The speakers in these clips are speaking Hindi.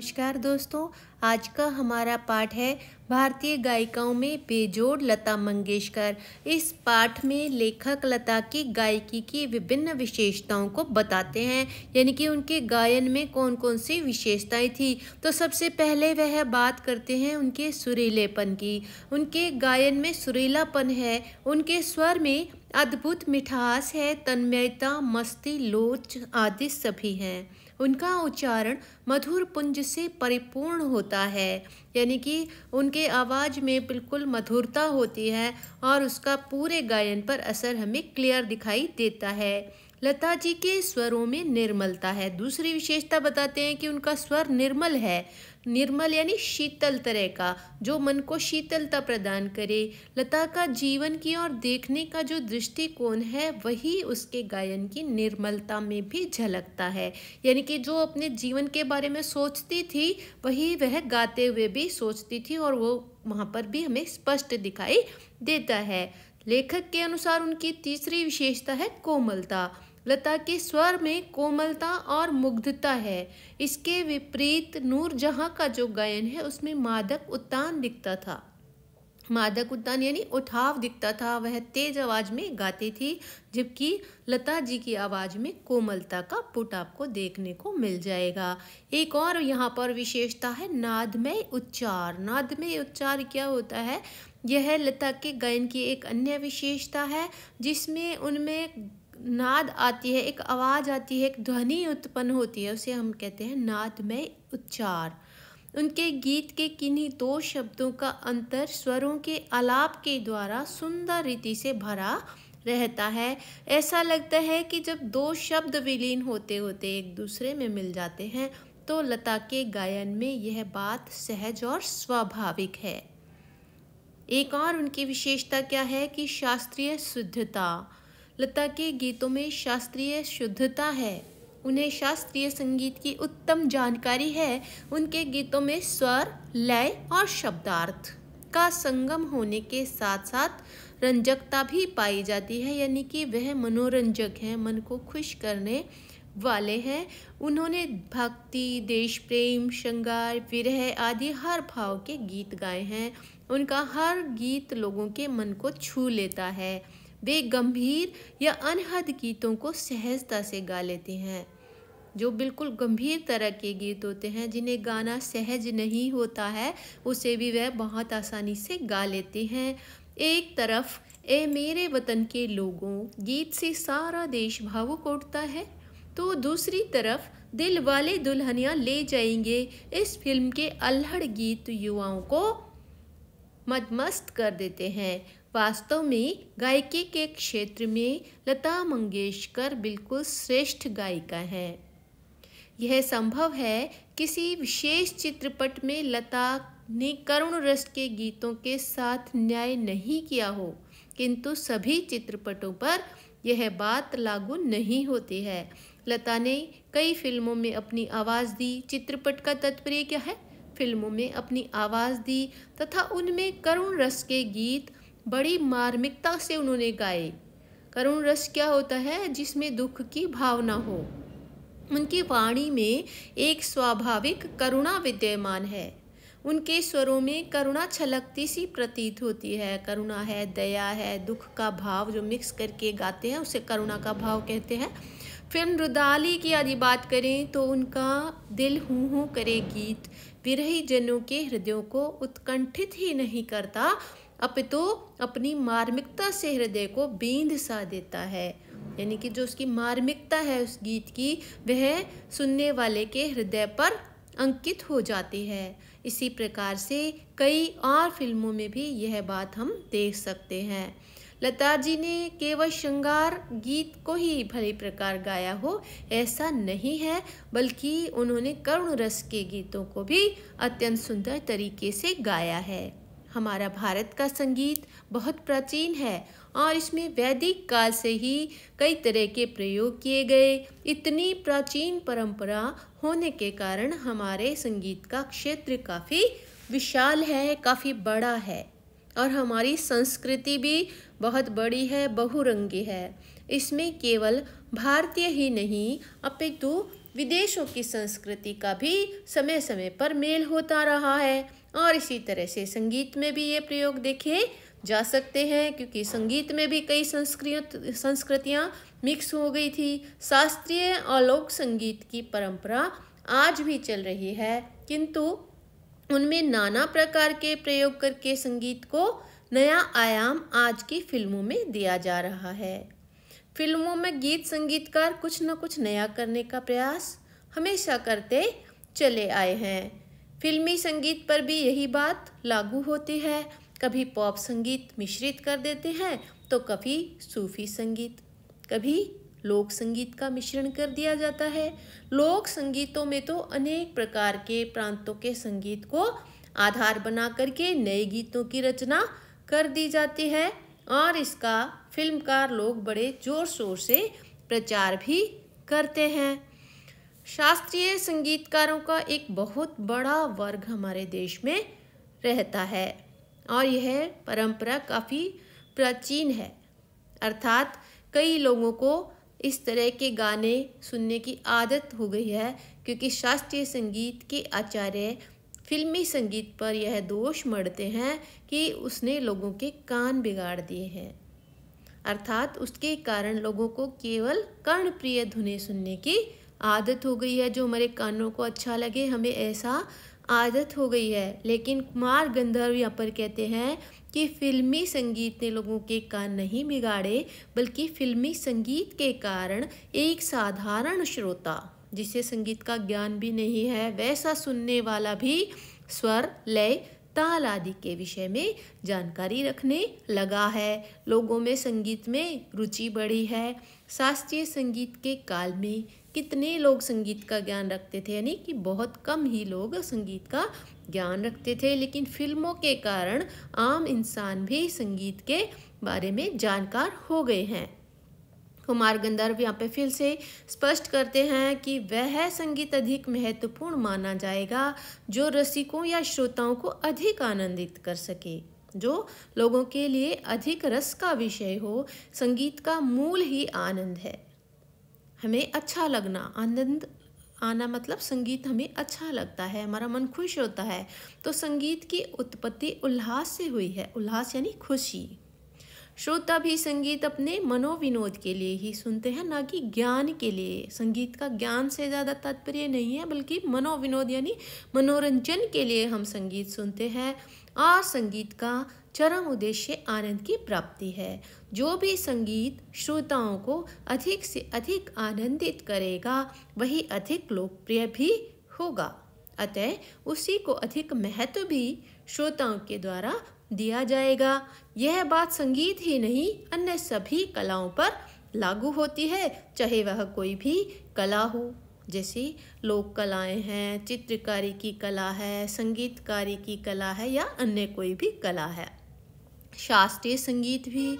नमस्कार दोस्तों आज का हमारा पाठ है भारतीय गायिकाओं में बेजोड़ लता मंगेशकर इस पाठ में लेखक लता की गायकी की विभिन्न विशेषताओं को बताते हैं यानी कि उनके गायन में कौन कौन सी विशेषताएं थी तो सबसे पहले वह बात करते हैं उनके सुरीलेपन की उनके गायन में सुरीलापन है उनके स्वर में अद्भुत मिठास है तन्मयता मस्ती लोच आदि सभी हैं उनका उच्चारण मधुर पुंज से परिपूर्ण होता है यानी कि उनके आवाज़ में बिल्कुल मधुरता होती है और उसका पूरे गायन पर असर हमें क्लियर दिखाई देता है लता जी के स्वरों में निर्मलता है दूसरी विशेषता बताते हैं कि उनका स्वर निर्मल है निर्मल यानी शीतल तरह का जो मन को शीतलता प्रदान करे लता का जीवन की ओर देखने का जो दृष्टिकोण है वही उसके गायन की निर्मलता में भी झलकता है यानी कि जो अपने जीवन के बारे में सोचती थी वही वह गाते हुए भी सोचती थी और वो वहाँ पर भी हमें स्पष्ट दिखाई देता है लेखक के अनुसार उनकी तीसरी विशेषता है कोमलता लता के स्वर में कोमलता और मुग्धता है इसके विपरीत नूरजहाँ का जो गायन है उसमें मादक उत्तान दिखता था मादक उत्तान यानी उठाव दिखता था वह तेज आवाज में गाती थी जबकि लता जी की आवाज में कोमलता का पुट आपको देखने को मिल जाएगा एक और यहाँ पर विशेषता है नादमय उच्चार नादमय उच्चार क्या होता है यह लता के गायन की एक अन्य विशेषता है जिसमें उनमें नाद आती है एक आवाज़ आती है एक ध्वनि उत्पन्न होती है उसे हम कहते हैं नाद में उच्चार उनके गीत के किन्हीं दो शब्दों का अंतर स्वरों के आलाप के द्वारा सुंदर रीति से भरा रहता है ऐसा लगता है कि जब दो शब्द विलीन होते होते एक दूसरे में मिल जाते हैं तो लता के गायन में यह बात सहज और स्वाभाविक है एक और उनकी विशेषता क्या है कि शास्त्रीय शुद्धता लता के गीतों में शास्त्रीय शुद्धता है उन्हें शास्त्रीय संगीत की उत्तम जानकारी है उनके गीतों में स्वर लय और शब्दार्थ का संगम होने के साथ साथ रंजकता भी पाई जाती है यानी कि वह मनोरंजक हैं मन को खुश करने वाले हैं उन्होंने भक्ति देश प्रेम श्रृंगार विरह आदि हर भाव के गीत गाए हैं उनका हर गीत लोगों के मन को छू लेता है वे गंभीर या अनहद गीतों को सहजता से गा लेते हैं जो बिल्कुल गंभीर तरह के गीत होते हैं जिन्हें गाना सहज नहीं होता है उसे भी वह बहुत आसानी से गा लेते हैं एक तरफ ए मेरे वतन के लोगों गीत से सारा देश भावुक उठता है तो दूसरी तरफ दिल वाले दुल्हनिया ले जाएंगे इस फिल्म के अल्हड़ गीत युवाओं को मदमस्त कर देते हैं वास्तव में गायकी के क्षेत्र में लता मंगेशकर बिल्कुल श्रेष्ठ गायिका हैं यह संभव है किसी विशेष चित्रपट में लता ने करुण रस के गीतों के साथ न्याय नहीं किया हो किंतु सभी चित्रपटों पर यह बात लागू नहीं होती है लता ने कई फिल्मों में अपनी आवाज़ दी चित्रपट का तात्पर्य क्या है फिल्मों में अपनी आवाज़ दी तथा उनमें करुण रस के गीत बड़ी मार्मिकता से उन्होंने गाए करुण रस क्या होता है जिसमें दुख की भावना हो उनकी वाणी में एक स्वाभाविक करुणा विद्यमान है उनके स्वरों में करुणा छलकती सी प्रतीत होती है करुणा है दया है दुख का भाव जो मिक्स करके गाते हैं उसे करुणा का भाव कहते हैं फिर रुदाली की यदि बात करें तो उनका दिल हूँ हूँ करे गीत विरही जनों के हृदयों को उत्कंठित ही नहीं करता अपितु तो अपनी मार्मिकता से हृदय को बींद सा देता है यानी कि जो उसकी मार्मिकता है उस गीत की वह सुनने वाले के हृदय पर अंकित हो जाती है इसी प्रकार से कई और फिल्मों में भी यह बात हम देख सकते हैं लता जी ने केवल श्रृंगार गीत को ही भली प्रकार गाया हो ऐसा नहीं है बल्कि उन्होंने करुण रस के गीतों को भी अत्यंत सुंदर तरीके से गाया है हमारा भारत का संगीत बहुत प्राचीन है और इसमें वैदिक काल से ही कई तरह के प्रयोग किए गए इतनी प्राचीन परंपरा होने के कारण हमारे संगीत का क्षेत्र काफ़ी विशाल है काफ़ी बड़ा है और हमारी संस्कृति भी बहुत बड़ी है बहुरंगी है इसमें केवल भारतीय ही नहीं अपितु विदेशों की संस्कृति का भी समय समय पर मेल होता रहा है और इसी तरह से संगीत में भी ये प्रयोग देखे जा सकते हैं क्योंकि संगीत में भी कई संस्कृत संस्कृतियाँ मिक्स हो गई थी शास्त्रीय और लोक संगीत की परंपरा आज भी चल रही है किंतु उनमें नाना प्रकार के प्रयोग करके संगीत को नया आयाम आज की फिल्मों में दिया जा रहा है फिल्मों में गीत संगीतकार कुछ न कुछ नया करने का प्रयास हमेशा करते चले आए हैं फिल्मी संगीत पर भी यही बात लागू होती है कभी पॉप संगीत मिश्रित कर देते हैं तो कभी सूफी संगीत कभी लोक संगीत का मिश्रण कर दिया जाता है लोक संगीतों में तो अनेक प्रकार के प्रांतों के संगीत को आधार बना करके नए गीतों की रचना कर दी जाती है और इसका फिल्मकार लोग बड़े जोर शोर से प्रचार भी करते हैं शास्त्रीय संगीतकारों का एक बहुत बड़ा वर्ग हमारे देश में रहता है और यह परंपरा काफ़ी प्राचीन है अर्थात कई लोगों को इस तरह के गाने सुनने की आदत हो गई है क्योंकि शास्त्रीय संगीत के आचार्य फिल्मी संगीत पर यह दोष मढ़ते हैं कि उसने लोगों के कान बिगाड़ दिए हैं अर्थात उसके कारण लोगों को केवल कर्णप्रिय धुनें सुनने की आदत हो गई है जो हमारे कानों को अच्छा लगे हमें ऐसा आदत हो गई है लेकिन कुमार गंधर्व यहाँ पर कहते हैं कि फिल्मी संगीत ने लोगों के कान नहीं बिगाड़े बल्कि फिल्मी संगीत के कारण एक साधारण श्रोता जिसे संगीत का ज्ञान भी नहीं है वैसा सुनने वाला भी स्वर लय ताल आदि के विषय में जानकारी रखने लगा है लोगों में संगीत में रुचि बढ़ी है शास्त्रीय संगीत के काल में कितने लोग संगीत का ज्ञान रखते थे यानी कि बहुत कम ही लोग संगीत का ज्ञान रखते थे लेकिन फिल्मों के कारण आम इंसान भी संगीत के बारे में जानकार हो गए हैं कुमार गंधर्व यहाँ पे फिर से स्पष्ट करते हैं कि वह संगीत अधिक महत्वपूर्ण माना जाएगा जो रसिकों या श्रोताओं को अधिक आनंदित कर सके जो लोगों के लिए अधिक रस का विषय हो संगीत का मूल ही आनंद है हमें अच्छा लगना आनंद आना मतलब संगीत हमें अच्छा लगता है हमारा मन खुश होता है तो संगीत की उत्पत्ति उल्लास से हुई है उल्लास यानी खुशी श्रोता भी संगीत अपने मनोविनोद के लिए ही सुनते हैं ना कि ज्ञान के लिए संगीत का ज्ञान से ज़्यादा तात्पर्य नहीं है बल्कि मनोविनोद यानी मनोरंजन के लिए हम संगीत सुनते हैं और संगीत का चरम उद्देश्य आनंद की प्राप्ति है जो भी संगीत श्रोताओं को अधिक से अधिक आनंदित करेगा वही अधिक लोकप्रिय भी होगा अतः उसी को अधिक महत्व भी श्रोताओं के द्वारा दिया जाएगा यह बात संगीत ही नहीं अन्य सभी कलाओं पर लागू होती है चाहे वह कोई भी कला हो जैसे लोक कलाएं हैं चित्रकारी की कला है संगीतकारी की कला है या अन्य कोई भी कला है शास्त्रीय संगीत भी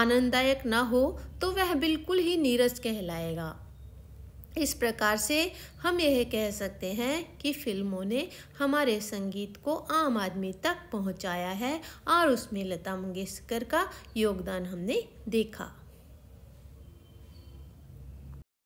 आनंददायक ना हो तो वह बिल्कुल ही नीरज कहलाएगा इस प्रकार से हम यह कह सकते हैं कि फिल्मों ने हमारे संगीत को आम आदमी तक पहुंचाया है और उसमें लता मंगेशकर का योगदान हमने देखा